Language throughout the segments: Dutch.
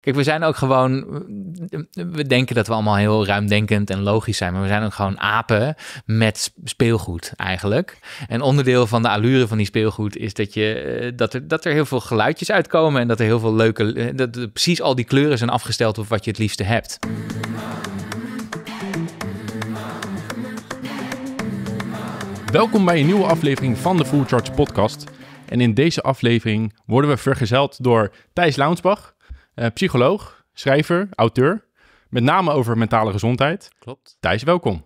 Kijk, we zijn ook gewoon. We denken dat we allemaal heel ruimdenkend en logisch zijn. Maar we zijn ook gewoon apen met speelgoed eigenlijk. En onderdeel van de allure van die speelgoed is dat, je, eh, dat, er, dat er heel veel geluidjes uitkomen. En dat er heel veel leuke. Eh, dat er precies al die kleuren zijn afgesteld op wat je het liefste hebt. Welkom bij een nieuwe aflevering van de Full Charge Podcast. En in deze aflevering worden we vergezeld door Thijs Launsbach. Eh, psycholoog, schrijver, auteur. Met name over mentale gezondheid. Klopt. Thijs, welkom.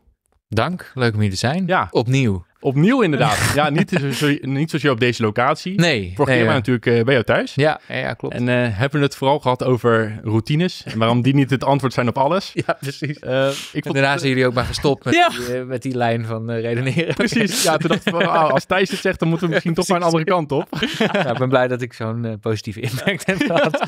Dank, leuk om hier te zijn. Ja. Opnieuw. Opnieuw inderdaad. ja, niet, zo, niet zozeer op deze locatie. Nee. Vorige nee, keer natuurlijk eh, bij jou thuis. Ja, ja klopt. En eh, hebben we het vooral gehad over routines. En waarom die niet het antwoord zijn op alles. Ja, precies. Uh, ik vond... Daarna zijn jullie ook maar gestopt met, die, met die lijn van redeneren. Precies. Ja, toen dacht van, oh, als Thijs het zegt, dan moeten we misschien toch maar een andere kant op. ja, ik ben blij dat ik zo'n positieve impact heb gehad.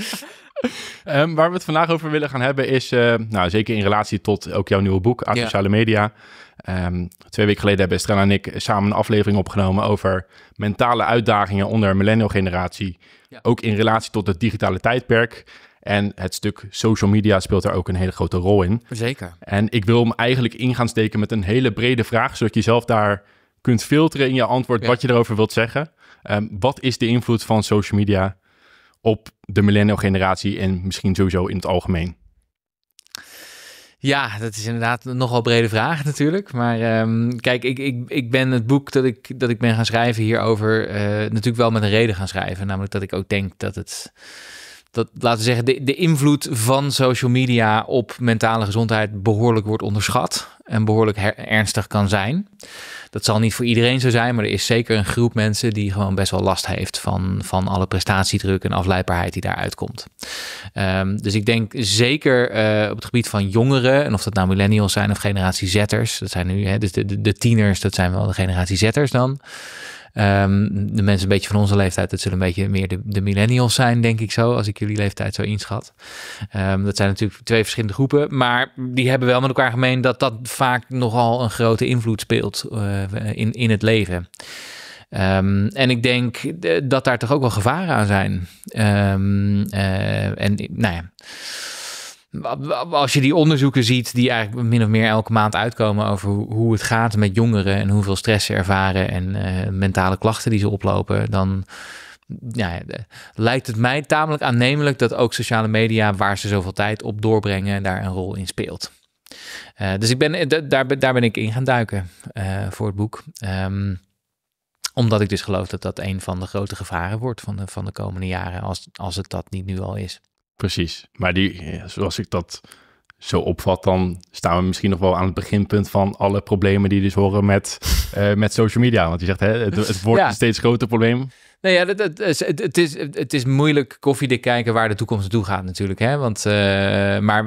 Ehm, waar we het vandaag over willen gaan hebben is, nou, zeker in relatie tot ook jouw nieuwe boek, Sociale Media... Ehm, twee weken geleden hebben Estrella en ik samen een aflevering opgenomen over mentale uitdagingen onder millennial generatie. Ook in relatie tot het digitale tijdperk. En het stuk social media speelt daar ook een hele grote rol in. Zeker. En ik wil hem eigenlijk ingaan steken met een hele brede vraag, zodat je zelf daar kunt filteren in je antwoord wat je erover wilt zeggen. Ehm, wat is de invloed van social media op de millennial generatie en misschien sowieso in het algemeen? Ja, dat is inderdaad een nogal brede vraag natuurlijk. Maar ehm, kijk, ik, ik, ik ben het boek dat ik, dat ik ben gaan schrijven hierover eh, natuurlijk wel met een reden gaan schrijven. Namelijk dat ik ook denk dat het dat laten zeggen, de, de invloed van social media op mentale gezondheid behoorlijk wordt onderschat en behoorlijk ernstig kan zijn. Dat zal niet voor iedereen zo zijn, maar er is zeker een groep mensen die gewoon best wel last heeft van, van alle prestatiedruk en afleidbaarheid die daaruit komt. Ehm, dus ik denk zeker eh, op het gebied van jongeren, en of dat nou millennials zijn of generatie zetters, dat zijn nu, hè, dus de, de, de tieners, dat zijn wel de generatie zetters dan. Ehm, de mensen een beetje van onze leeftijd, dat zullen een beetje meer de, millennials zijn, denk ik zo, als ik jullie leeftijd zo inschat. Ehm, dat zijn natuurlijk twee verschillende groepen, maar die hebben wel met elkaar gemeen dat dat vaak nogal een grote invloed speelt eh, in, in het leven. Ehm, en ik denk eh, dat daar toch ook wel gevaren aan zijn. Eh, en nou ja als je die onderzoeken ziet, die eigenlijk min of meer elke maand uitkomen over hoe het gaat met jongeren en hoeveel stress ze ervaren en eh, mentale klachten die ze oplopen, dan ja, eh, lijkt het mij tamelijk aannemelijk dat ook sociale media, waar ze zoveel tijd op doorbrengen, daar een rol in speelt. Eh, dus ik ben, daar, daar ben ik in gaan duiken voor het boek. Ehm, omdat ik dus geloof dat dat een van de grote gevaren wordt van de, van de komende jaren, als, als het dat niet nu al is. Precies. Maar die, eh, zoals ik dat zo opvat, dan staan we misschien nog wel aan het beginpunt van alle problemen die dus horen met, eh, met social media. Want je zegt, hè, het, wordt een steeds groter probleem. Nou ja, dat, het, is, het is moeilijk koffiedik kijken waar de toekomst naartoe gaat natuurlijk. Hè? Want, eh, maar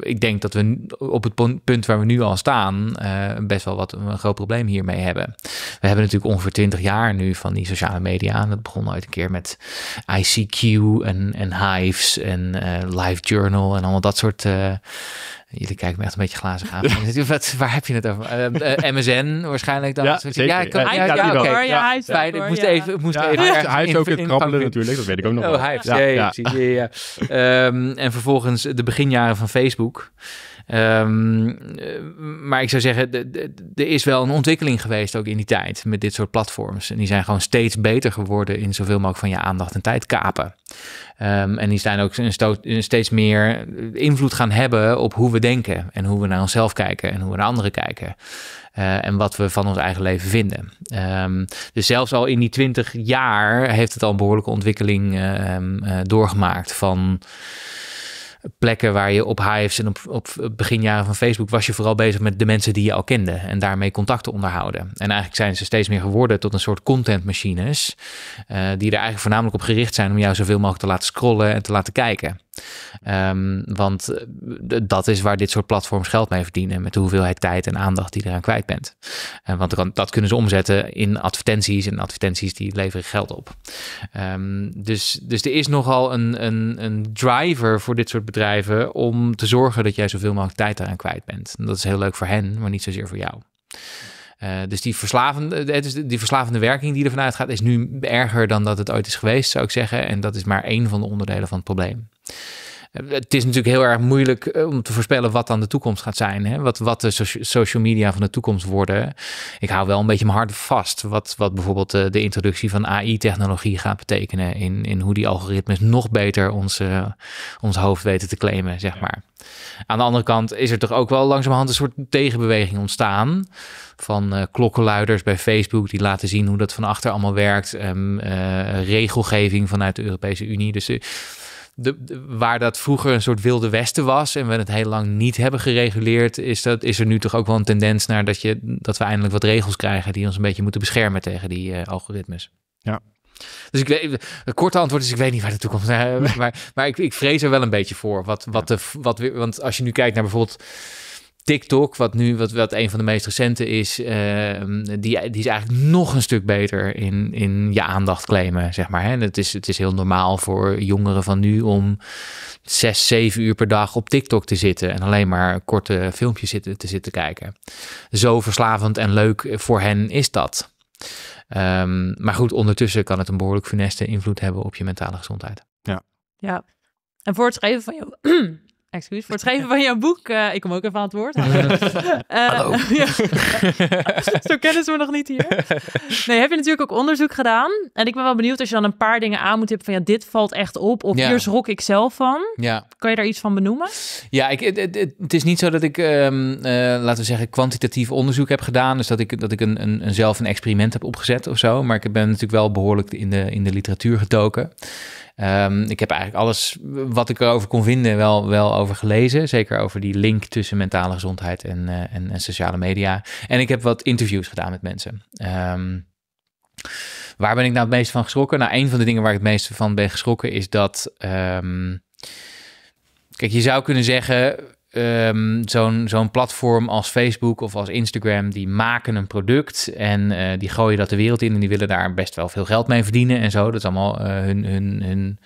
ik denk dat we op het punt waar we nu al staan... Eh, best wel wat een groot probleem hiermee hebben. We hebben natuurlijk ongeveer twintig jaar nu van die sociale media. Dat begon ooit een keer met ICQ en, en Hives en uh, eh, LiveJournal en allemaal dat soort Jullie kijken me echt een beetje glazig aan. Wat, waar heb je het over? MSN ehm, eh, waarschijnlijk dan. Ja, ik kan, ja, ja, ja, okay. hij ja, Ik moest even, moest even Hij heeft ook in, het krabbelen natuurlijk, dat weet ik ook nog oh, wel. Hij heeft, ja, ja. Ehm, en vervolgens de beginjaren van Facebook. Ehm, eh, maar ik zou zeggen, er is wel een ontwikkeling geweest ook in die tijd met dit soort platforms. En die zijn gewoon steeds beter geworden in zoveel mogelijk van je aandacht en tijd kapen. Ehm, en die zijn ook steeds meer invloed gaan hebben op hoe we denken en hoe we naar onszelf kijken en hoe we naar anderen kijken. Eh, en wat we van ons eigen leven vinden. Ehm, dus zelfs al in die twintig jaar heeft het al een behoorlijke ontwikkeling eh, doorgemaakt van plekken waar je op Hives en op, op beginjaren van Facebook was je vooral bezig met de mensen die je al kende en daarmee contacten onderhouden. En eigenlijk zijn ze steeds meer geworden tot een soort contentmachines eh, die er eigenlijk voornamelijk op gericht zijn om jou zoveel mogelijk te laten scrollen en te laten kijken. Ehm, want eh, dat is waar dit soort platforms geld mee verdienen. Met de hoeveelheid tijd en aandacht die je eraan kwijt bent. Uh, want dat kunnen ze omzetten in advertenties. En advertenties die leveren geld op. Ehm, dus, dus er is nogal een, een, een driver voor dit soort bedrijven. Om te zorgen dat jij zoveel mogelijk tijd eraan kwijt bent. En dat is heel leuk voor hen, maar niet zozeer voor jou. Eh, dus die verslavende, dus die verslavende werking die er vanuit gaat, is nu erger dan dat het ooit is geweest, zou ik zeggen. En dat is maar één van de onderdelen van het probleem. Het is natuurlijk heel erg moeilijk eh, om te voorspellen wat dan de toekomst gaat zijn. Hè? Wat, wat de social media van de toekomst worden. Ik hou wel een beetje mijn hart vast. Wat, wat bijvoorbeeld eh, de, introductie van AI-technologie gaat betekenen. In, in hoe die algoritmes nog beter ons, eh, ons hoofd weten te claimen, zeg maar. Aan de andere kant is er toch ook wel langzamerhand een soort tegenbeweging ontstaan. Van uh, klokkenluiders bij Facebook die laten zien hoe dat van achter allemaal werkt. Ehm, regelgeving vanuit de Europese Unie. Dus waar dat vroeger een soort wilde westen was en we het heel lang niet hebben gereguleerd, is, dat, is er nu toch ook wel een tendens naar dat, je, dat we eindelijk wat regels krijgen die ons een beetje moeten beschermen tegen die eh, algoritmes. Ja. Dus ik weet, het korte antwoord is: ik weet niet waar de toekomst naar. Maar, maar ik, ik vrees er wel een beetje voor. Wat, wat, de, wat, want als je nu kijkt naar bijvoorbeeld TikTok, wat nu wat, wat een van de meest recente is, ehm, die, die is eigenlijk nog een stuk beter in, in je aandacht claimen, zeg maar. Hè? het, is, het is heel normaal voor jongeren van nu om zes, zeven uur per dag op TikTok te zitten en alleen maar korte filmpjes zitten, te zitten kijken. Zo verslavend en leuk voor hen is dat. Ehm, maar goed, ondertussen kan het een behoorlijk funeste invloed hebben op je mentale gezondheid. Ja. Ja. En voor het schrijven van je Excuus voor het schrijven van jouw boek. Eh, ik kom ook even aan het woord. Eh, Hallo. Zo kennen ze me nog niet hier. Nee, heb je natuurlijk ook onderzoek gedaan. En ik ben wel benieuwd als je dan een paar dingen aan moet hebben van ja, dit valt echt op. Of hier schrok ik zelf van. Ja. Kan je daar iets van benoemen? Ja, ik, het, het is niet zo dat ik, ehm, eh, laten we zeggen, kwantitatief onderzoek heb gedaan. Dus dat ik, dat ik een, een, een, zelf een experiment heb opgezet of zo. Maar ik ben natuurlijk wel behoorlijk in de, in de literatuur getoken. Ehm, ik heb eigenlijk alles wat ik erover kon vinden wel, wel over gelezen. Zeker over die link tussen mentale gezondheid en, eh, en, sociale media. En ik heb wat interviews gedaan met mensen. Ehm, waar ben ik nou het meest van geschrokken? Nou, een van de dingen waar ik het meest van ben geschrokken is dat... Ehm, kijk, je zou kunnen zeggen Ehm, zo'n zo'n platform als Facebook of als Instagram, die maken een product en eh, die gooien dat de wereld in en die willen daar best wel veel geld mee verdienen en zo. Dat is allemaal eh, hun, hun, hun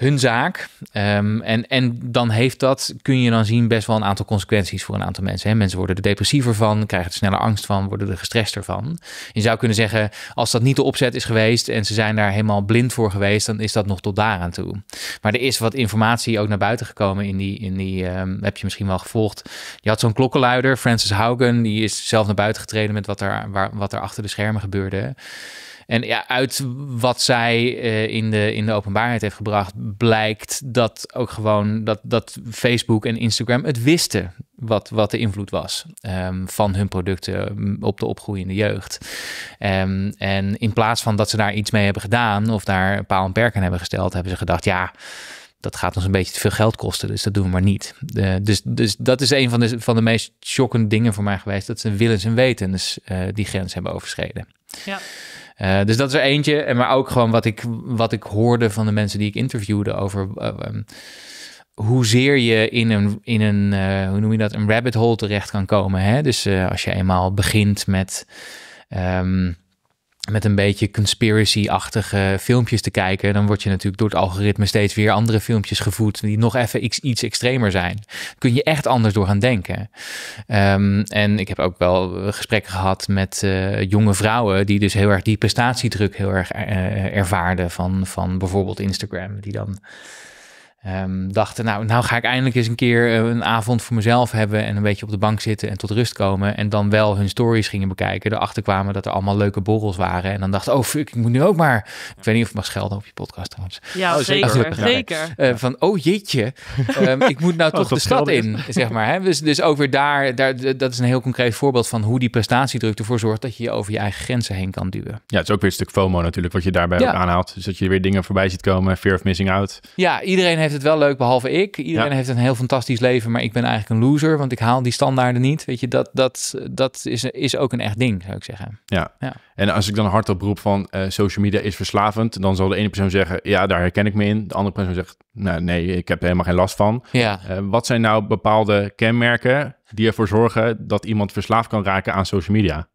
hun zaak. Ehm, en, en dan heeft dat, kun je dan zien, best wel een aantal consequenties voor een aantal mensen. Hè? Mensen worden er depressiever van, krijgen er sneller angst van, worden er gestrester van. Je zou kunnen zeggen, als dat niet de opzet is geweest en ze zijn daar helemaal blind voor geweest, dan is dat nog tot daar aan toe. Maar er is wat informatie ook naar buiten gekomen in die, in die ehm, heb je misschien wel gevolgd. Je had zo'n klokkenluider, Francis Haugen, die is zelf naar buiten getreden met wat er, waar, wat er achter de schermen gebeurde. En ja, uit wat zij eh, in, de, in de openbaarheid heeft gebracht, blijkt dat ook gewoon dat, dat Facebook en Instagram het wisten wat, wat de invloed was ehm, van hun producten mm, op de opgroeiende jeugd. Ehm, en in plaats van dat ze daar iets mee hebben gedaan of daar een paal en perk aan hebben gesteld, hebben ze gedacht, ja dat gaat ons een beetje te veel geld kosten, dus dat doen we maar niet. Eh, dus, dus dat is een van de, van de meest shockende dingen voor mij geweest, dat ze willens en wetens eh, die grens hebben overschreden. Ja. Eh, dus dat is er eentje. En maar ook gewoon wat ik, wat ik hoorde van de mensen die ik interviewde over. Eh, ehm, hoezeer je in een, in een eh, hoe noem je dat, een rabbit hole terecht kan komen. Hè? Dus als je eenmaal begint met ehm, met een beetje conspiracy-achtige filmpjes te kijken, dan word je natuurlijk door het algoritme steeds weer andere filmpjes gevoed die nog even iets, iets extremer zijn. kun je echt anders door gaan denken. Ehm, en ik heb ook wel gesprekken gehad met eh, jonge vrouwen die dus heel erg die prestatiedruk heel erg eh, eh, ervaarden van, van bijvoorbeeld Instagram, die dan Um, dachten, nou, nou ga ik eindelijk eens een keer eh, een avond voor mezelf hebben en een beetje op de bank zitten en tot rust komen. En dan wel hun stories gingen bekijken. Erachter kwamen dat er allemaal leuke borrels waren. En dan dacht, oh fuck, ik moet nu ook maar. Ik weet niet of ik mag schelden op je podcast trouwens. Ja, oh, zeker. Eh, van, oh jeetje, ehm, ik moet nou oh, toch de stad in, zeg maar. Hè? Dus, dus ook weer daar, daar, dat is een heel concreet voorbeeld van hoe die prestatiedruk ervoor zorgt dat je je over je eigen grenzen heen kan duwen. Ja, het is ook weer een stuk FOMO natuurlijk, wat je daarbij ook aanhaalt. Dus dat je weer dingen voorbij ziet komen, fear of missing out. Ja, iedereen heeft heeft het wel leuk behalve ik. Iedereen heeft een heel fantastisch leven, maar ik ben eigenlijk een loser, want ik haal die standaarden niet. Weet je, dat, dat, dat is, is ook een echt ding, zou ik zeggen. Ja. ja. En als ik dan hardop roep van eh, social media is verslavend, dan zal de ene persoon zeggen, ja, daar herken ik me in. De andere persoon zegt, nou, nee, ik heb er helemaal geen last van. Ja. Eh, wat zijn nou bepaalde kenmerken die ervoor zorgen dat iemand verslaafd kan raken aan social media?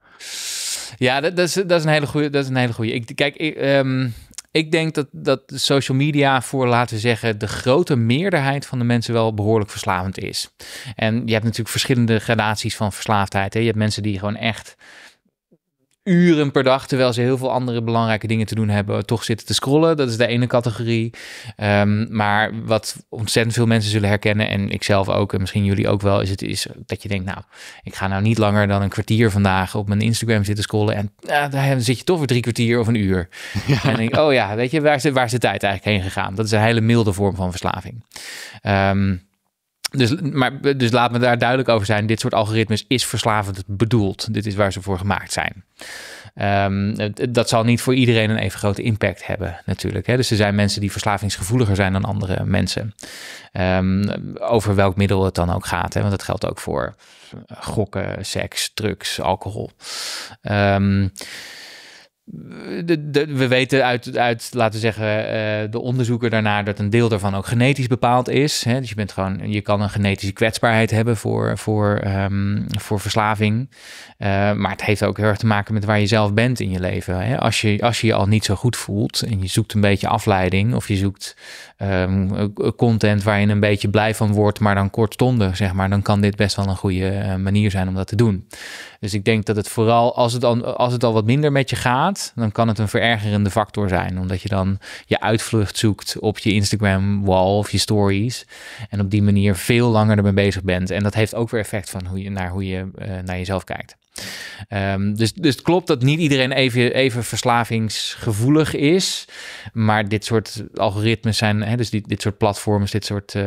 Ja, dat, dat, is, een hele goede. Dat is een hele goede. Ik, kijk, ik, ehm, ik denk dat, dat social media voor, laten we zeggen, de grote meerderheid van de mensen wel behoorlijk verslavend is. En je hebt natuurlijk verschillende gradaties van verslaafdheid. Hè? Je hebt mensen die gewoon echt uren per dag, terwijl ze heel veel andere belangrijke dingen te doen hebben, toch zitten te scrollen. Dat is de ene categorie. Ehm, maar wat ontzettend veel mensen zullen herkennen, en ik zelf ook, en misschien jullie ook wel, is, het, is dat je denkt, nou, ik ga nou niet langer dan een kwartier vandaag op mijn Instagram zitten scrollen. En ja, eh, daar zit je toch weer drie kwartier of een uur. Ja. En denk, oh ja, weet je, waar is, de, waar is de tijd eigenlijk heen gegaan? Dat is een hele milde vorm van verslaving. Ehm, dus, maar, dus laat me daar duidelijk over zijn. Dit soort algoritmes is verslavend bedoeld. Dit is waar ze voor gemaakt zijn. Ehm, dat zal niet voor iedereen een even grote impact hebben, natuurlijk. Hè? Dus er zijn mensen die verslavingsgevoeliger zijn dan andere mensen. Ehm, over welk middel het dan ook gaat. Hè? Want dat geldt ook voor eh, gokken, seks, drugs, alcohol. Um, we weten uit, uit laten zeggen, eh, de onderzoeken daarna dat een deel daarvan ook genetisch bepaald is. Hè? Dus je, bent gewoon, je kan een genetische kwetsbaarheid hebben voor, voor, ehm, voor verslaving. Eh, maar het heeft ook heel erg te maken met waar je zelf bent in je leven. Hè? Als, je, als je je al niet zo goed voelt en je zoekt een beetje afleiding of je zoekt ehm, content waar je een beetje blij van wordt, maar dan kortstondig, zeg maar, dan kan dit best wel een goede eh, manier zijn om dat te doen. Dus ik denk dat het vooral als het, al, als het al wat minder met je gaat, dan kan het een verergerende factor zijn. Omdat je dan je uitvlucht zoekt op je Instagram wall of je stories. En op die manier veel langer ermee bezig bent. En dat heeft ook weer effect van hoe je, naar hoe je eh, naar jezelf kijkt. Ehm, dus, dus het klopt dat niet iedereen even, even verslavingsgevoelig is. Maar dit soort algoritmes zijn, hè, dus dit dit soort platforms, dit soort eh,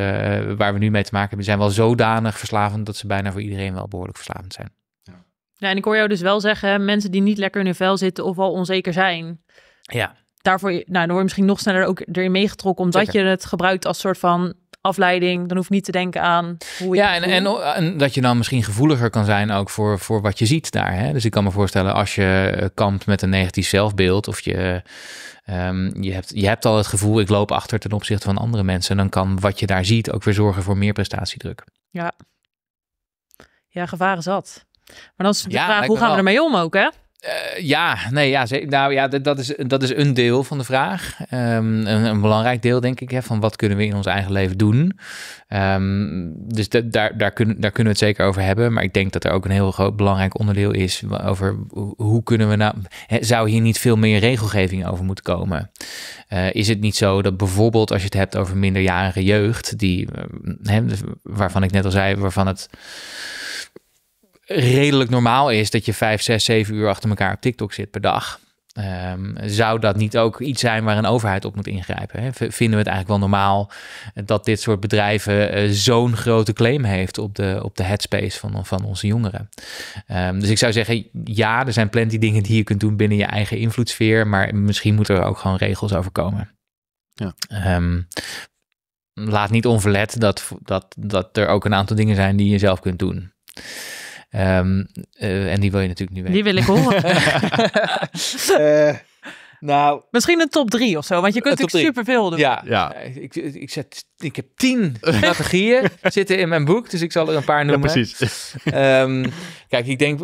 waar we nu mee te maken hebben, zijn wel zodanig verslavend dat ze bijna voor iedereen wel behoorlijk verslavend zijn. Ja, en ik hoor jou dus wel zeggen, mensen die niet lekker in hun vel zitten of al onzeker zijn. Ja. Daarvoor, nou, dan word je misschien nog sneller ook erin meegetrokken, omdat je het gebruikt als soort van afleiding. Dan hoef je niet te denken aan hoe je. Ja, en, en, dat je dan misschien gevoeliger kan zijn ook voor, voor wat je ziet daar. Hè? Dus ik kan me voorstellen, als je eh, kampt met een negatief zelfbeeld of je, ehm, je, hebt, je hebt al het gevoel, ik loop achter ten opzichte van andere mensen, dan kan wat je daar ziet ook weer zorgen voor meer prestatiedruk. Ja, ja gevaar is dat. Maar dan is de vraag, hoe gaan we ermee om ook, hè? Eh, ja, nee, ja, nou ja, dat is, dat is een deel van de vraag. Ehm, een, een, belangrijk deel, denk ik, hè, van wat kunnen we in ons eigen leven doen. Ehm, dus daar, daar, kunnen daar kunnen we het zeker over hebben. Maar ik denk dat er ook een heel groot belangrijk onderdeel is over hoe kunnen we nou. Hè, zou hier niet veel meer regelgeving over moeten komen? Eh, is het niet zo dat bijvoorbeeld als je het hebt over minderjarige jeugd, die, ehm, hè, waarvan ik net al zei, waarvan het redelijk normaal is dat je 5, 6, 7 uur achter elkaar op TikTok zit per dag. Ehm, zou dat niet ook iets zijn waar een overheid op moet ingrijpen? Hè? Vinden we het eigenlijk wel normaal dat dit soort bedrijven eh, zo'n grote claim heeft op de, op de headspace van, van onze jongeren? Ehm, dus ik zou zeggen, ja, er zijn plenty dingen die je kunt doen binnen je eigen invloedssfeer, maar misschien moeten er ook gewoon regels over komen. Ja. Ehm, laat niet onverlet dat, dat, dat er ook een aantal dingen zijn die je zelf kunt doen. Ehm, eh, en die wil je natuurlijk nu weten. Die wil ik horen. Eh, nou, Misschien een top 3 of zo, want je kunt natuurlijk superveel doen. Ja, ja. Eh, ik, ik, zet, ik heb tien strategieën zitten in mijn boek, dus ik zal er een paar noemen. precies. Ehm, kijk, ik denk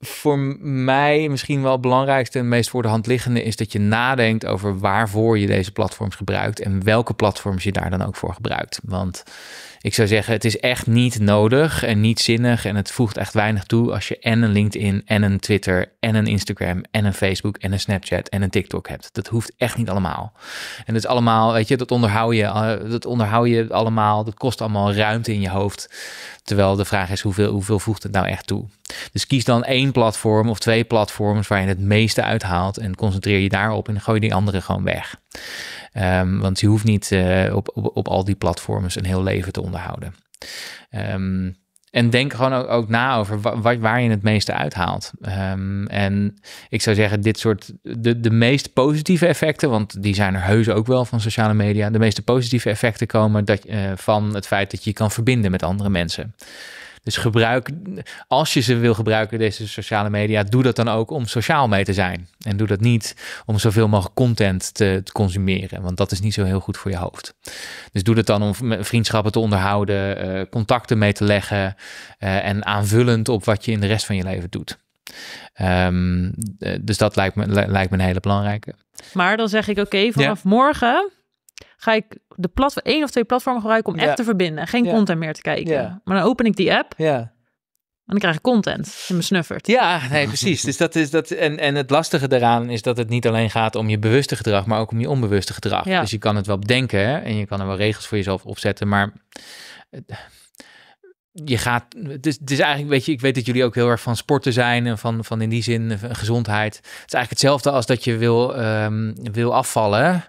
voor mij misschien wel het belangrijkste en meest voor de hand liggende is dat je nadenkt over waarvoor je deze platforms gebruikt en welke platforms je daar dan ook voor gebruikt. Want ik zou zeggen, het is echt niet nodig en niet zinnig en het voegt echt weinig toe als je en een LinkedIn en een Twitter en een Instagram en een Facebook en een Snapchat en een TikTok hebt. Dat hoeft echt niet allemaal. En dat is allemaal, weet je, dat onderhoud je, eh, dat onderhoud je allemaal, dat kost allemaal ruimte in je hoofd. Terwijl de vraag is, hoeveel, hoeveel voegt het nou echt toe? Dus kies dan één platform of twee platforms waar je het meeste uithaalt en concentreer je daarop en gooi die andere gewoon weg. Ehm, want je hoeft niet eh, op, op, op, al die platforms een heel leven te onderhouden. Ehm, en denk gewoon ook, na over waar, je het meeste uithaalt. Ehm, en ik zou zeggen, dit soort, de, de meest positieve effecten, want die zijn er heus ook wel van sociale media. De meeste positieve effecten komen dat, eh, van het feit dat je je kan verbinden met andere mensen. Dus gebruik, als je ze wil gebruiken, deze sociale media, doe dat dan ook om sociaal mee te zijn. En doe dat niet om zoveel mogelijk content te, te consumeren, want dat is niet zo heel goed voor je hoofd. Dus doe dat dan om vriendschappen te onderhouden, eh, contacten mee te leggen eh, en aanvullend op wat je in de rest van je leven doet. Ehm, eh, dus dat lijkt me, lijkt me een hele belangrijke. Maar dan zeg ik oké, vanaf morgen ga ik de platform, één of twee platformen gebruiken om echt te verbinden. geen content meer te kijken. Maar dan open ik die app. Ja. En dan krijg ik content en mijn snuffert. Ja, nee, precies. Dus dat is dat. En, en het lastige daaraan is dat het niet alleen gaat om je bewuste gedrag, maar ook om je onbewuste gedrag. Ja. Dus je kan het wel bedenken hè, en je kan er wel regels voor jezelf opzetten, maar je gaat. Dus, is eigenlijk, weet je, ik weet dat jullie ook heel erg van sporten zijn en van, van in die zin gezondheid. Het is eigenlijk hetzelfde als dat je wil, ehm, wil afvallen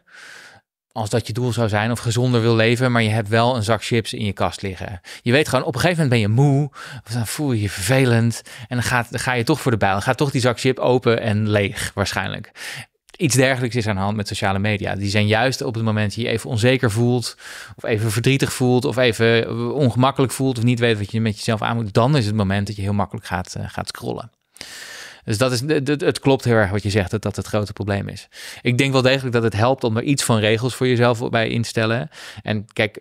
als dat je doel zou zijn of gezonder wil leven, maar je hebt wel een zak chips in je kast liggen. Je weet gewoon, op een gegeven moment ben je moe, of dan voel je je vervelend en dan, gaat, dan ga je toch voor de bijl. gaat toch die zak chip open en leeg waarschijnlijk. Iets dergelijks is aan de hand met sociale media. Die zijn juist op het moment dat je even onzeker voelt, of even verdrietig voelt, of even ongemakkelijk voelt, of niet weet wat je met jezelf aan moet, dan is het moment dat je heel makkelijk gaat, eh, gaat scrollen. Dus dat is, het, klopt heel erg wat je zegt, dat dat het grote probleem is. Ik denk wel degelijk dat het helpt om er iets van regels voor jezelf bij instellen. En kijk,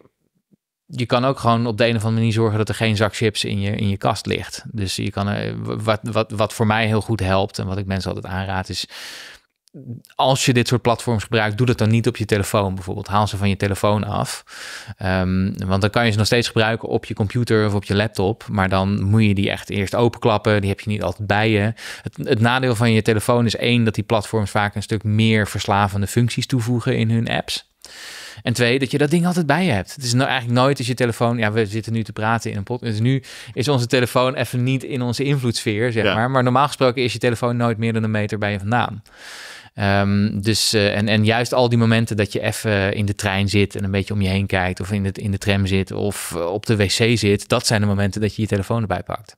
je kan ook gewoon op de een of andere manier zorgen dat er geen zak chips in je, in je kast ligt. Dus je kan wat, wat, wat voor mij heel goed helpt en wat ik mensen altijd aanraad is als je dit soort platforms gebruikt, doe dat dan niet op je telefoon bijvoorbeeld. Haal ze van je telefoon af. Ehm, want dan kan je ze nog steeds gebruiken op je computer of op je laptop. Maar dan moet je die echt eerst openklappen. Die heb je niet altijd bij je. Het, het nadeel van je telefoon is één, dat die platforms vaak een stuk meer verslavende functies toevoegen in hun apps. En twee, dat je dat ding altijd bij je hebt. Het is nou eigenlijk nooit als je telefoon. Ja, we zitten nu te praten in een pot. Dus nu is onze telefoon even niet in onze invloedssfeer, zeg maar. Maar normaal gesproken is je telefoon nooit meer dan een meter bij je vandaan. Ehm, dus, eh, en, en juist al die momenten dat je even in de trein zit en een beetje om je heen kijkt, of in de, in de tram zit, of eh, op de wc zit, dat zijn de momenten dat je je telefoon erbij pakt.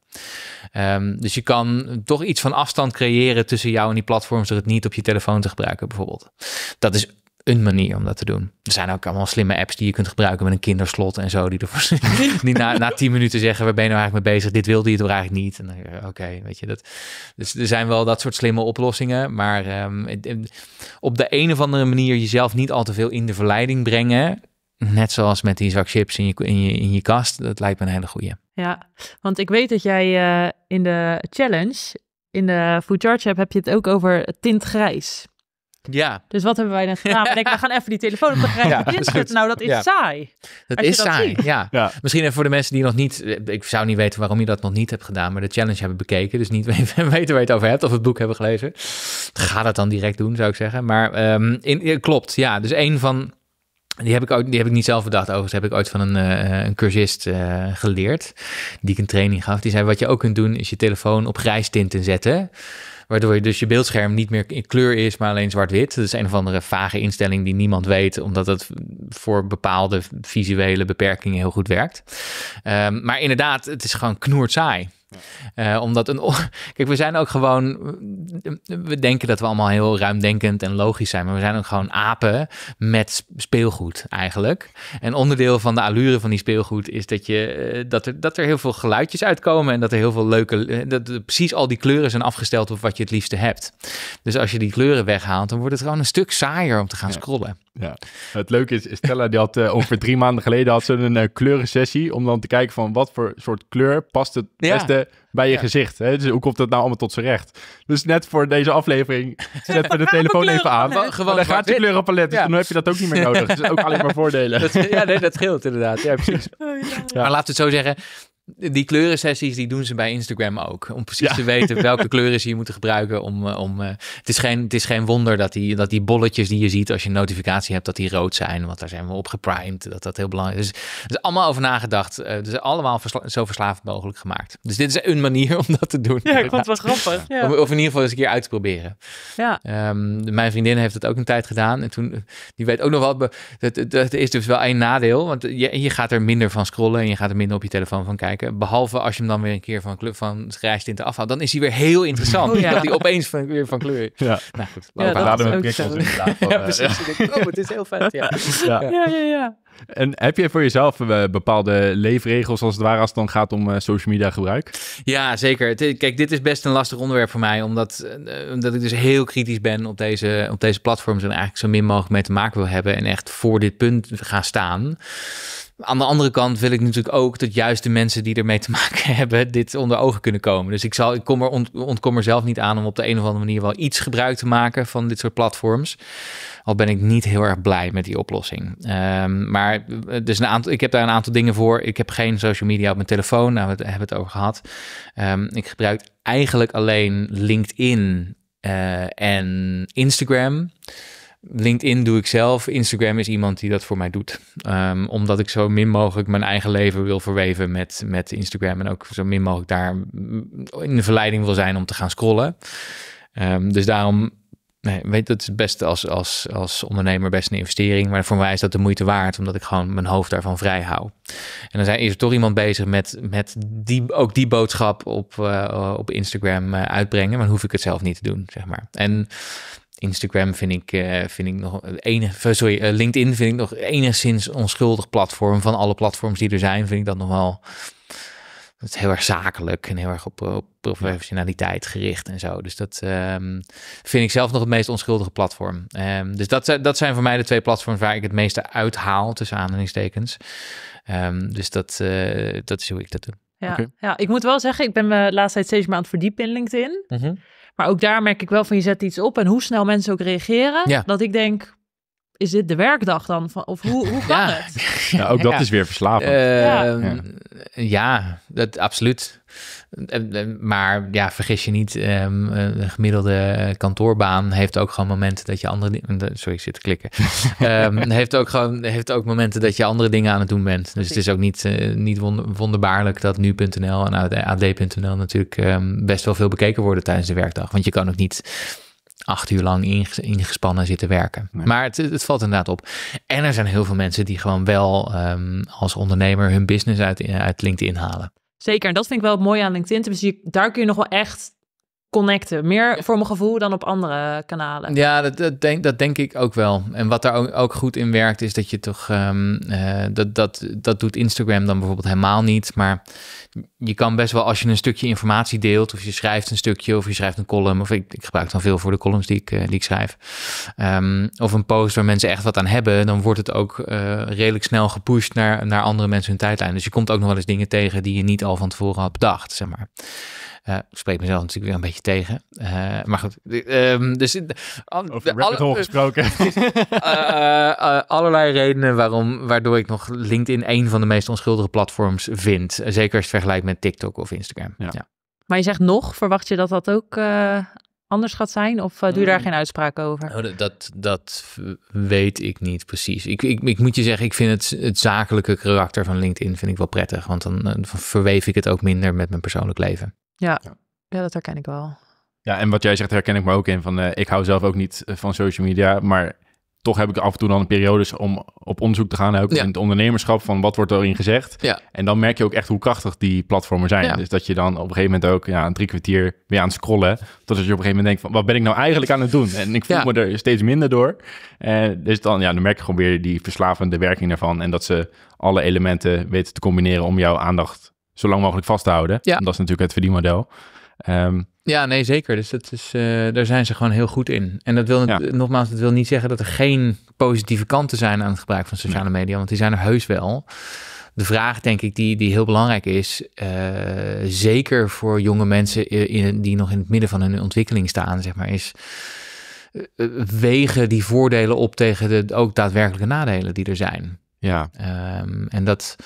Ehm, dus je kan toch iets van afstand creëren tussen jou en die platforms door het niet op je telefoon te gebruiken, bijvoorbeeld. Dat is een manier om dat te doen. Er zijn ook allemaal slimme apps die je kunt gebruiken met een kinderslot en zo. Die, ervoor, die na, na tien minuten zeggen, waar ben je nou eigenlijk mee bezig? Dit wilde je toch eigenlijk niet? En dan oké, weet je. Dat, dus er zijn wel dat soort slimme oplossingen. Maar um, op de een of andere manier jezelf niet al te veel in de verleiding brengen. Net zoals met die zak chips in je, in je, in je kast. Dat lijkt me een hele goede. Ja, want ik weet dat jij eh, in de challenge, in de Food Charge app, heb je het ook over tint grijs. Ja. Dus wat hebben wij net gedaan? We we gaan even die telefoon op de Nou, dat is saai. Dat is saai, ja. Misschien even voor de mensen die nog niet... Eh, ik zou niet weten waarom je dat nog niet hebt gedaan, maar de challenge hebben bekeken. Dus niet weten waar je het over hebt of het boek hebben gelezen. Ga dat dan direct doen, zou ik zeggen. Maar ehm, in, eh, klopt, ja. Dus een van... Die heb, ik ooit, die heb ik niet zelf bedacht, overigens. heb ik ooit van een, eh, een cursist geleerd. Die ik een training gaf. Die zei, wat je ook kunt doen, is je telefoon op grijstinten zetten Waardoor je dus je beeldscherm niet meer in kleur is, maar alleen zwart-wit. Dat is een of andere vage instelling die niemand weet, omdat het voor bepaalde visuele beperkingen heel goed werkt. Ehm, maar inderdaad, het is gewoon knoerd saai. Eh, omdat een. Kijk, we zijn ook gewoon. We denken dat we allemaal heel ruimdenkend en logisch zijn. Maar we zijn ook gewoon apen met speelgoed eigenlijk. En onderdeel van de allure van die speelgoed is dat, je, eh, dat, er, dat er heel veel geluidjes uitkomen. En dat er heel veel leuke. Eh, dat precies al die kleuren zijn afgesteld op wat je het liefste hebt. Dus als je die kleuren weghaalt, dan wordt het gewoon een stuk saaier om te gaan scrollen. Ja, het leuke is, Stella die had uh, ongeveer drie maanden geleden had ze een uh, kleurensessie om dan te kijken van wat voor soort kleur past het beste bij je gezicht. Hè? Dus hoe komt dat nou allemaal tot z'n recht? Dus net voor deze aflevering zetten we de telefoon even aan. Gewoon, gewoon dan gaat je kleurenpalet, dus ja. dan heb je dat ook niet meer nodig. Dus ook alleen maar voordelen. ja, nee, dat scheelt inderdaad. Ja, precies. Oh, maar laten we het zo zeggen, die kleurensessies die doen ze bij Instagram ook. Om precies te weten welke kleuren ze je moeten gebruiken. Om, eh, om, eh, het, is geen, het is geen wonder dat die, dat die bolletjes die je ziet als je een notificatie hebt, dat die rood zijn. Want daar zijn we op geprimed. Dat dat heel belangrijk is. Dus er is allemaal over nagedacht. Uh, dus allemaal zo verslavend mogelijk gemaakt. Dus dit is een manier om dat te doen. Ja, ik vond het grappig. Ja. Of, in ieder geval eens een keer uit te proberen. Ja. Ehm, mijn vriendin heeft het ook een tijd gedaan. En toen, die weet ook nog wel. Dat, dat is dus wel een nadeel. Want je, je gaat er minder van scrollen en je gaat er minder op je telefoon van kijken. Behalve als je hem dan weer een keer van club van grijstinten afhaalt. Dan is hij weer heel interessant. Die oh, Dat hij opeens van, weer van kleur Ja. Nou goed. laten we prikkels inderdaad. ja, eh, precies. oh, het is heel vet. Ja. ja, ja, ja. En heb jij voor jezelf eh, bepaalde leefregels als het ware als het dan gaat om eh, social media gebruik? Ja, zeker. kijk, dit is best een lastig onderwerp voor mij, omdat, omdat ik dus heel kritisch ben op deze, op deze platforms en eigenlijk zo min mogelijk mee te maken wil hebben en echt voor dit punt gaan staan. Aan de andere kant wil ik natuurlijk ook dat juist de mensen die ermee te maken hebben dit onder ogen kunnen komen. Dus ik, zal, ik kom er ontkom er zelf niet aan om op de een of andere manier wel iets gebruik te maken van dit soort platforms. Al ben ik niet heel erg blij met die oplossing. Um, maar eh, dus een aantal, ik heb daar een aantal dingen voor. Ik heb geen social media op mijn telefoon, nou, we hebben het over gehad. Ehm, ik gebruik eigenlijk alleen LinkedIn eh, en Instagram. LinkedIn doe ik zelf. Instagram is iemand die dat voor mij doet. Ehm, omdat ik zo min mogelijk mijn eigen leven wil verweven met, met Instagram. En ook zo min mogelijk daar in de verleiding wil zijn om te gaan scrollen. Ehm, dus daarom, nee, weet dat is best als, als, als ondernemer best een investering. Maar voor mij is dat de moeite waard, omdat ik gewoon mijn hoofd daarvan vrij hou. En dan zijn, is er toch iemand bezig met, met die, ook die boodschap op, eh, op Instagram eh, uitbrengen. Maar dan hoef ik het zelf niet te doen, zeg maar. En Instagram vind ik, uh, vind ik nog enig, eh, sorry, eh, LinkedIn vind ik nog enigszins onschuldig platform van alle platforms die er zijn. Vind ik dat nog wel heel erg zakelijk en heel erg op, professionaliteit gericht en zo. Dus dat ehm, vind ik zelf nog het meest onschuldige platform. Ehm, dus dat, dat zijn voor mij de twee platforms waar ik het meeste uithaal, tussen aanhalingstekens. Ehm, dus dat, dat is hoe ik dat doe. Ja, ja, ik moet wel zeggen, ik ben me laatst tijd steeds meer aan het verdiepen in LinkedIn. Mhm. Maar ook daar merk ik wel van je zet iets op en hoe snel mensen ook reageren. Dat ik denk, is dit de werkdag dan? Van, of hoe, hoe kan het? ook dat is weer verslavend. Ehm, ja. dat absoluut. Ehm, ehm, maar ja, vergis je niet, eh, een gemiddelde kantoorbaan heeft ook gewoon momenten dat je andere dingen. Eh, sorry, ik zit te klikken. heeft ook gewoon heeft ook momenten dat je andere dingen aan het doen bent. Dus het is ook niet, eh, niet wonderbaarlijk dat nu.nl en ad.nl natuurlijk best wel veel bekeken worden tijdens de werkdag. Want je kan ook niet acht uur lang ingespannen zitten werken. Maar het, het, valt inderdaad op. En er zijn heel veel mensen die gewoon wel ehm, als ondernemer hun business uit, uit LinkedIn halen. Zeker, en dat vind ik wel mooi aan LinkedIn. Dus daar kun je nog wel echt connecten. Meer voor mijn gevoel dan op andere kanalen. Ja, dat, denk, dat denk ik ook wel. En wat daar ook, goed in werkt, is dat je toch. Ehm, eh, dat, dat, dat doet Instagram dan bijvoorbeeld helemaal niet. Maar je kan best wel als je een stukje informatie deelt, of je schrijft een stukje, of je schrijft een column. Of ik, ik gebruik dan veel voor de columns die ik, eh, die ik schrijf. Ehm, of een post waar mensen echt wat aan hebben. Dan wordt het ook eh, redelijk snel gepusht naar, naar andere mensen hun tijdlijn. Dus je komt ook nog wel eens dingen tegen die je niet al van tevoren had bedacht. Zeg maar. Eh, ik spreek mezelf natuurlijk weer een beetje tegen. Eh, maar goed, um, dus... De, Over alle, gesproken. Eh, allerlei redenen waarom, waardoor ik nog LinkedIn een van de meest onschuldige platforms vind. zeker als je het vergelijkt met TikTok of Instagram. Ja. Maar je zegt nog, verwacht je dat dat ook anders gaat zijn? Of doe je daar mm. geen uitspraak over? Oh, dat, dat weet ik niet precies. Ik, ik, ik, moet je zeggen, ik vind het, het zakelijke karakter van LinkedIn vind ik wel prettig. Want dan verweef ik het ook minder met mijn persoonlijk leven. Ja. ja. dat herken ik wel. Ja, en wat jij zegt herken ik me ook in. Van, eh, ik hou zelf ook niet eh, van social media, maar toch heb ik af en toe dan periodes om op onderzoek te gaan, ook in het ondernemerschap, van wat wordt erin gezegd. Ja. En dan merk je ook echt hoe krachtig die platformen zijn. Dus dat je dan op een gegeven moment ook ja, een drie kwartier weer aan het scrollen, totdat je op een gegeven moment denkt van, wat ben ik nou eigenlijk aan het doen? En ik voel me er steeds minder door. En eh, dus dan, ja, dan merk je gewoon weer die verslavende werking daarvan en dat ze alle elementen weten te combineren om jouw aandacht zo lang mogelijk vasthouden. Ja. Dat is natuurlijk het verdienmodel. Ehm, ja, nee, zeker. Dus dat is, eh, daar zijn ze gewoon heel goed in. En dat wil nogmaals, dat wil niet zeggen dat er geen positieve kanten zijn aan het gebruik van sociale media, want die zijn er heus wel. De vraag, denk ik, die, die heel belangrijk is, eh, zeker voor jonge mensen in, die nog in het midden van hun ontwikkeling staan, zeg maar, is eh, wegen die voordelen op tegen de ook daadwerkelijke nadelen die er zijn. Ja. Ehm, en dat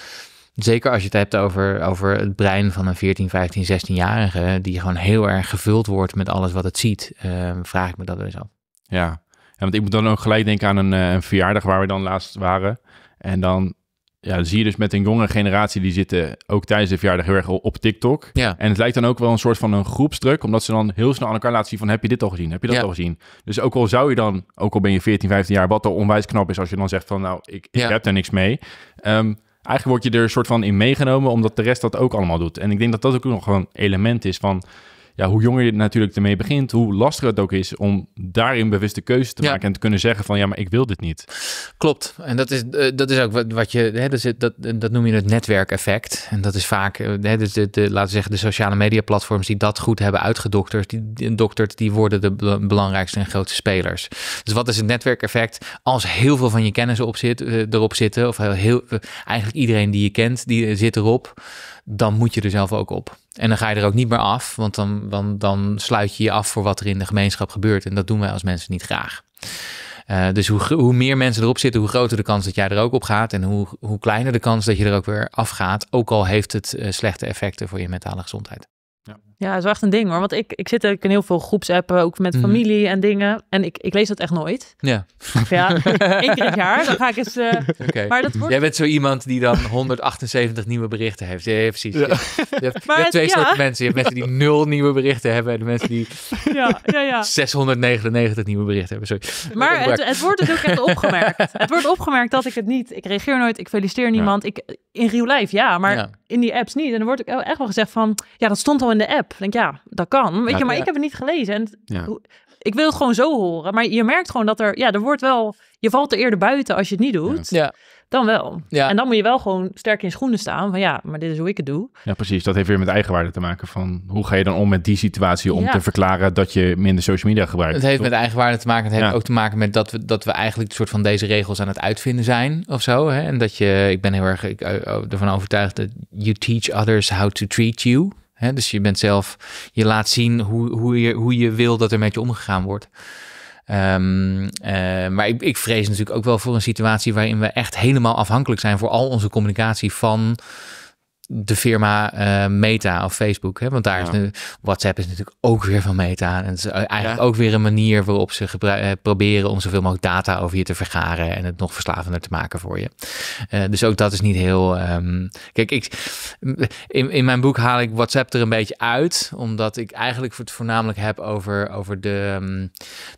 Zeker als je het hebt over, over het brein van een 14, 15, 16-jarige, die gewoon heel erg gevuld wordt met alles wat het ziet, ehm, vraag ik me dat eens dus af. Ja. ja. want ik moet dan ook gelijk denken aan een, eh, een verjaardag waar we dan laatst waren. En dan ja, zie je dus met een jongere generatie, die zitten ook tijdens de verjaardag heel erg op TikTok. Ja. En het lijkt dan ook wel een soort van een groepsdruk, omdat ze dan heel snel aan elkaar laten zien van, heb je dit al gezien? Heb je dat al gezien? Dus ook al zou je dan, ook al ben je 14, 15 jaar, wat er onwijs knap is als je dan zegt van, nou, ik, ik heb daar niks mee. Um, eigenlijk word je er een soort van in meegenomen, omdat de rest dat ook allemaal doet. En ik denk dat dat ook nog een element is van ja, hoe jonger je natuurlijk ermee begint, hoe lastiger het ook is om daarin bewuste keuze te maken en te kunnen zeggen van ja, maar ik wil dit niet. Klopt. En dat is, eh, dat is ook wat, je, hè, dat, dat, dat noem je het netwerkeffect. En dat is vaak, eh, hè, dus de, de, laten we zeggen, de sociale media platforms die dat goed hebben uitgedokterd, die, die, die worden de belangrijkste en grootste spelers. Dus wat is het netwerkeffect? Als heel veel van je kennis op zit, eh, erop zitten, of heel, heel eigenlijk iedereen die je kent, die zit erop, dan moet je er zelf ook op. En dan ga je er ook niet meer af, want dan, dan, dan sluit je je af voor wat er in de gemeenschap gebeurt. En dat doen wij als mensen niet graag. Eh, dus hoe, hoe, meer mensen erop zitten, hoe groter de kans dat jij er ook op gaat. En hoe, hoe kleiner de kans dat je er ook weer afgaat. Ook al heeft het eh, slechte effecten voor je mentale gezondheid. Ja, het is wel echt een ding hoor. Want ik, ik zit ook in heel veel groepsappen, ook met mhm. familie en dingen. En ik, ik lees dat echt nooit. Ja. Ja, één keer het jaar. Dan ga ik eens... Uh... Maar dat wordt... Jij bent zo iemand die dan 178 nieuwe berichten heeft. Ja, precies. Je, hebt, twee soorten mensen. Je hebt mensen die nul nieuwe berichten hebben. En de mensen die ja, ja, ja. 699 nieuwe berichten hebben. Sorry. Maar het, het, wordt dus ook echt opgemerkt. het wordt opgemerkt dat ik het niet... Ik reageer nooit, ik feliciteer niemand. Ik, in real life, ja. Maar in die apps niet. En dan wordt ik echt wel gezegd van, ja, dat stond al in de app. Ik denk, ja, dat kan. Weet je, maar ik heb het niet gelezen. En Ik wil het gewoon zo horen. Maar je merkt gewoon dat er, ja, er wordt wel, je valt er eerder buiten als je het niet doet. Ja dan wel. Ja. En dan moet je wel gewoon sterk in schoenen staan van ja, maar dit is hoe ik het doe. Ja, precies. Dat heeft weer met eigenwaarde te maken van hoe ga je dan om met die situatie om te verklaren dat je minder social media gebruikt. Het heeft met eigenwaarde te maken. Het heeft ook te maken met dat we, dat we eigenlijk een soort van deze regels aan het uitvinden zijn of zo. Hè? En dat je, ik ben heel erg ik, eh, eh, ervan overtuigd dat you teach others how to treat you. Hè? Dus je bent zelf, je laat zien hoe, hoe, je, hoe je wil dat er met je omgegaan wordt. Ehm, eh, maar ik, ik, vrees natuurlijk ook wel voor een situatie waarin we echt helemaal afhankelijk zijn voor al onze communicatie van de firma eh, Meta of Facebook. Hè? Want daar is nu WhatsApp is natuurlijk ook weer van Meta. En het is eh, eigenlijk ook weer een manier waarop ze eh, proberen om zoveel mogelijk data over je te vergaren en het nog verslavender te maken voor je. dus ook dat is niet heel. Ehm, kijk, ik, in, in mijn boek haal ik WhatsApp er een beetje uit, omdat ik eigenlijk het voornamelijk heb over, over de, ehm,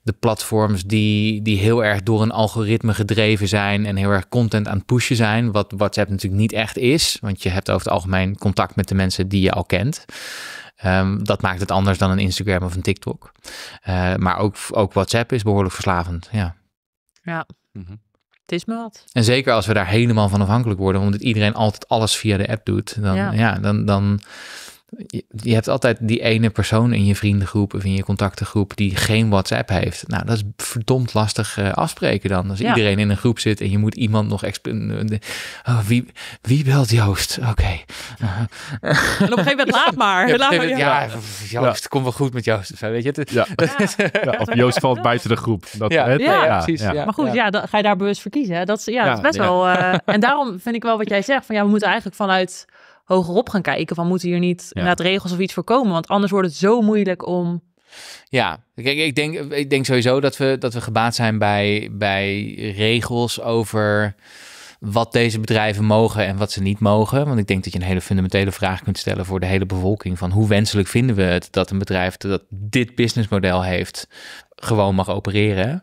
de platforms die, die heel erg door een algoritme gedreven zijn en heel erg content aan het pushen zijn. Wat WhatsApp natuurlijk niet echt is, want je hebt over het algemeen mijn contact met de mensen die je al kent. Ehm, dat maakt het anders dan een Instagram of een TikTok. Eh, maar ook, ook WhatsApp is behoorlijk verslavend. Ja. ja. Mhm. Het is me wat. En zeker als we daar helemaal van afhankelijk worden, omdat iedereen altijd alles via de app doet, dan, ja. ja dan, dan je hebt altijd die ene persoon in je vriendengroep of in je contactengroep die geen WhatsApp heeft. Nou, dat is verdomd lastig eh, afspreken dan. Als iedereen in een groep zit en je moet iemand nog. exp. Eh, eh, oh, wie, wie belt Joost? Oké. En op een gegeven moment laat maar. Ja, ja. Joost, komt wel goed met Joost. Of, weet je? of Joost valt buiten de groep. Dat, ja, precies. Maar goed, ja. ga je daar bewust voor kiezen. Hè? Dat, ja, is best wel. en daarom vind ik wel wat jij zegt van ja, we moeten eigenlijk vanuit hogerop gaan kijken van moeten hier niet ja. regels of iets voorkomen, want anders wordt het zo moeilijk om ja, ik denk, ik denk sowieso dat we, dat we gebaat zijn bij, bij regels over wat deze bedrijven mogen en wat ze niet mogen. Want ik denk dat je een hele fundamentele vraag kunt stellen voor de hele bevolking. Van hoe wenselijk vinden we het dat een bedrijf dat dit businessmodel heeft, gewoon mag opereren.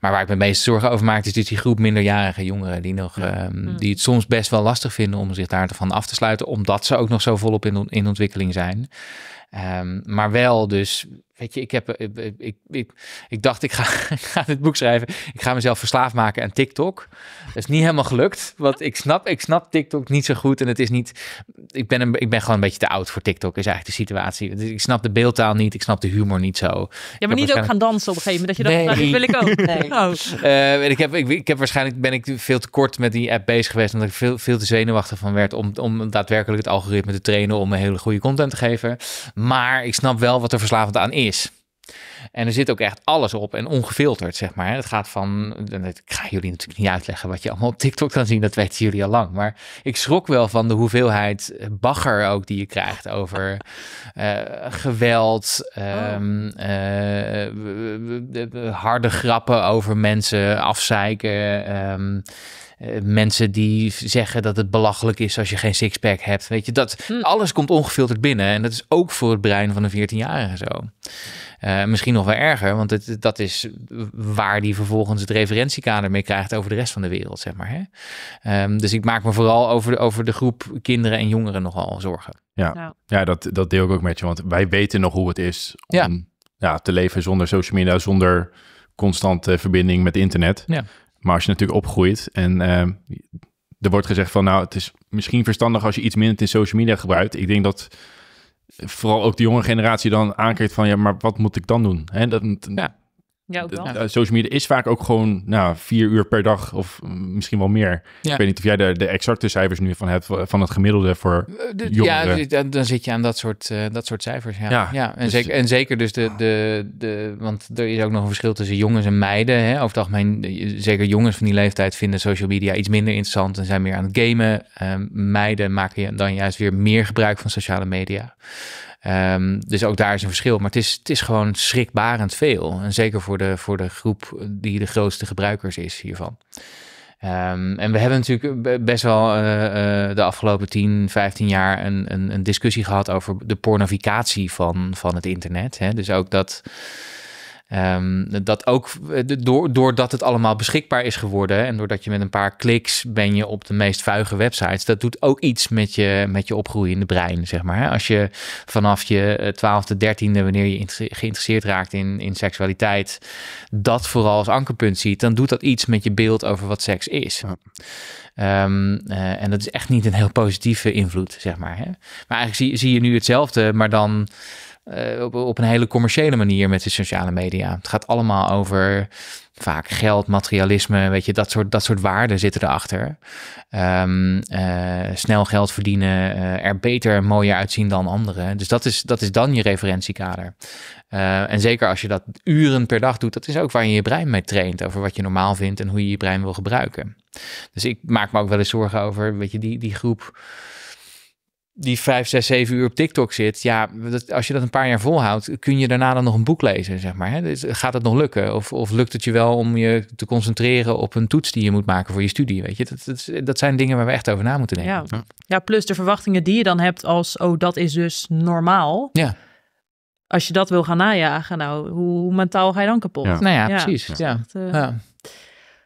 Maar waar ik me meest zorgen over maak, is dus die groep minderjarige jongeren die, nog, ehm, mm. die het soms best wel lastig vinden om zich daarvan af te sluiten, omdat ze ook nog zo volop in, in ontwikkeling zijn. Ehm, maar wel dus Weet je, ik, heb, eh, eh, eh, ik, ik, ik, dacht, ik ga, ik ga, dit boek schrijven. Ik ga mezelf verslaafd maken aan TikTok. Dat is niet helemaal gelukt. Want ik snap, ik snap TikTok niet zo goed. En het is niet. Ik ben, een, ik ben gewoon een beetje te oud voor TikTok, is eigenlijk de situatie. Dus ik snap de beeldtaal niet. Ik snap de humor niet zo. Ja, maar niet ook gaan dansen op een gegeven moment. Dat je nee. Nou, dat wil ik ook. Oh. ik, heb, ik, ik, heb waarschijnlijk ben ik veel te kort met die app bezig geweest. Omdat ik veel, veel te zenuwachtig van werd om, om daadwerkelijk het algoritme te trainen om een hele goede content te geven. Maar ik snap wel wat er verslavend aan is. En er zit ook echt alles op en ongefilterd, zeg maar. Het gaat van, ik ga jullie natuurlijk niet uitleggen wat je allemaal op TikTok kan zien, dat weten jullie al lang. Maar ik schrok wel van de hoeveelheid bagger ook die je krijgt over geweld, harde grappen over mensen afzeiken. Um, eh, mensen die zeggen dat het belachelijk is als je geen sixpack hebt. Weet je, dat hm. alles komt ongefilterd binnen. En dat is ook voor het brein van een 14-jarige zo. Eh, misschien nog wel erger, want het, dat is waar die vervolgens het referentiekader mee krijgt over de rest van de wereld, zeg maar. Hè? Ehm, dus ik maak me vooral over de, over de groep kinderen en jongeren nogal zorgen. Ja, nou. ja dat, dat deel ik ook met je, want wij weten nog hoe het is om ja te leven zonder social media, zonder constante verbinding met internet. Ja. Maar als je natuurlijk opgroeit en ehm, er wordt gezegd van nou, het is misschien verstandig als je iets minder in social media gebruikt. Ik denk dat vooral ook de jonge generatie dan aankijkt van ja, maar wat moet ik dan doen? dat, ja. Ja, ook wel. Eh, social media is vaak ook gewoon nou, vier uur per dag of mm, misschien wel meer. Ik weet niet of jij de, de exacte cijfers nu van hebt, van het gemiddelde voor eh, jongeren. Ja, dan zit je aan dat soort, eh, dat soort cijfers, ja. ja, en, dus- zeker, en zeker dus de, de, de... Want er is ook nog een verschil tussen jongens en meiden. Hè. Over zeker jongens van die leeftijd vinden social media iets minder interessant... en zijn meer aan het gamen. Ehm, meiden maken dan juist weer meer gebruik van sociale media. Ehm, dus ook daar is een verschil. Maar het is, het is gewoon schrikbarend veel. En zeker voor de, voor de groep die de grootste gebruikers is hiervan. Ehm, en we hebben natuurlijk best wel eh, eh, de afgelopen 10, 15 jaar een, een, een, discussie gehad over de pornificatie van, van het internet. Hè? Dus ook dat Um, dat ook eh, doordat het allemaal beschikbaar is geworden en doordat je met een paar kliks ben je op de meest vuige websites, dat doet ook iets met je, met je opgroeiende brein, zeg maar. Als je vanaf je eh, twaalfde, dertiende, wanneer je geïnteresseerd raakt in, in seksualiteit, dat vooral als ankerpunt ziet, dan doet dat iets met je beeld over wat seks is. Ehm, eh, en dat is echt niet een heel positieve invloed, zeg maar. Hè? Maar eigenlijk zie, zie je nu hetzelfde, maar dan eh, op, op, een hele commerciële manier met de sociale media. Het gaat allemaal over vaak geld, materialisme, weet je, dat soort, dat soort waarden zitten erachter. Um, snel geld verdienen, eh, er beter mooier uitzien dan anderen. Dus dat is, dat is dan je referentiekader. en zeker als je dat uren per dag doet, dat is ook waar je je brein mee traint, over wat je normaal vindt en hoe je je brein wil gebruiken. Dus ik maak me ook wel eens zorgen over, weet je, die, die groep die vijf, zes, zeven uur op TikTok zit, ja, als je dat een paar jaar volhoudt, kun je daarna dan nog een boek lezen, zeg maar. Hè? Dus gaat het nog lukken? Of, of lukt het je wel om je te concentreren op een toets die je moet maken voor je studie? Weet je, dat, dat, zijn dingen waar we echt over na moeten denken. Ja. ja, plus de verwachtingen die je dan hebt als, oh, dat is dus normaal. Ja als je dat wil gaan najagen, nou, hoe, hoe mentaal ga je dan kapot? Ja. Nou ja, precies. Ja. Eh, ja.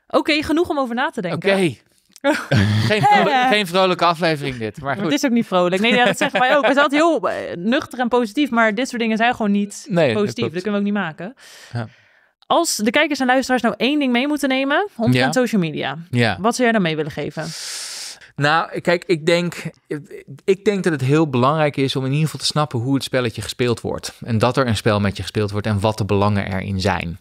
Oké, genoeg om over na te denken. Oké. geen, vrolijke, geen, vrolijke aflevering dit. Maar goed. Het is ook niet vrolijk. Nee, dat zeggen wij ook. We zijn altijd heel eh, nuchter en positief, maar dit soort dingen zijn gewoon niet positief. Dat, kunnen we ook niet maken. Ja. Als de kijkers en luisteraars nou één ding mee moeten nemen, omtrent ja. social media. Wat zou jij dan mee willen geven? Nou, kijk, ik denk, ik denk dat het heel belangrijk is om in ieder geval te snappen hoe het spelletje gespeeld wordt. En dat er een spel met je gespeeld wordt en wat de belangen erin zijn.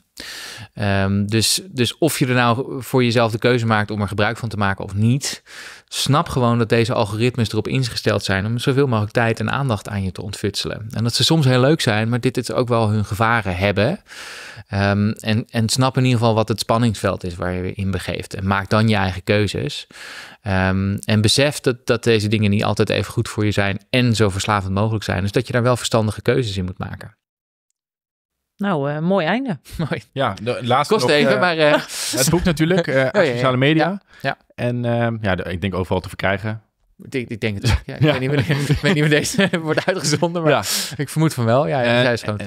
Ehm, dus, dus of je er nou voor jezelf de keuze maakt om er gebruik van te maken of niet, snap gewoon dat deze algoritmes erop ingesteld zijn om zoveel mogelijk tijd en aandacht aan je te ontfutselen. En dat ze soms heel leuk zijn, maar dit is ook wel hun gevaren hebben. Ehm, en, en snap in ieder geval wat het spanningsveld is waar je je in begeeft. En maak dan je eigen keuzes. Ehm, en besef dat, dat deze dingen niet altijd even goed voor je zijn en zo verslavend mogelijk zijn. Dus dat je daar wel verstandige keuzes in moet maken. Nou, uh, mooi einde. Mooi. Ja, de laatste. Kost even, eh, maar. Eh, het boek natuurlijk, uh, oh, sociale media. Ja. En ehm, ja, ik denk overal te verkrijgen. Ik, ik denk het ook. Ja, ik, weet niet wanneer, Weet niet meer. deze wordt uitgezonden, maar ik vermoed van wel. Ja, is gewoon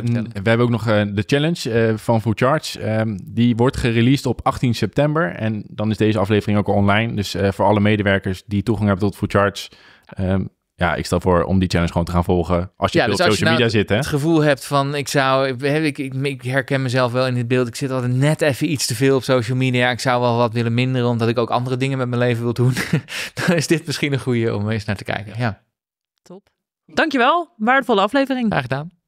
we hebben ook nog de challenge van Full Charge. Ehm, die wordt gereleased op 18 september. En dan is deze aflevering ook online. Dus voor alle medewerkers die toegang hebben tot Full Charge, ehm, ja, ik stel voor om die challenge gewoon te gaan volgen. Als je op dus social nou media zit, hè? het gevoel hebt van ik zou... Ik, ik, herken mezelf wel in dit beeld. Ik zit altijd net even iets te veel op social media. Ik zou wel wat willen minderen, omdat ik ook andere dingen met mijn leven wil doen. Dan is dit misschien een goede om eens naar te kijken, ja. Top. Dankjewel. Waardevolle aflevering. Graag gedaan.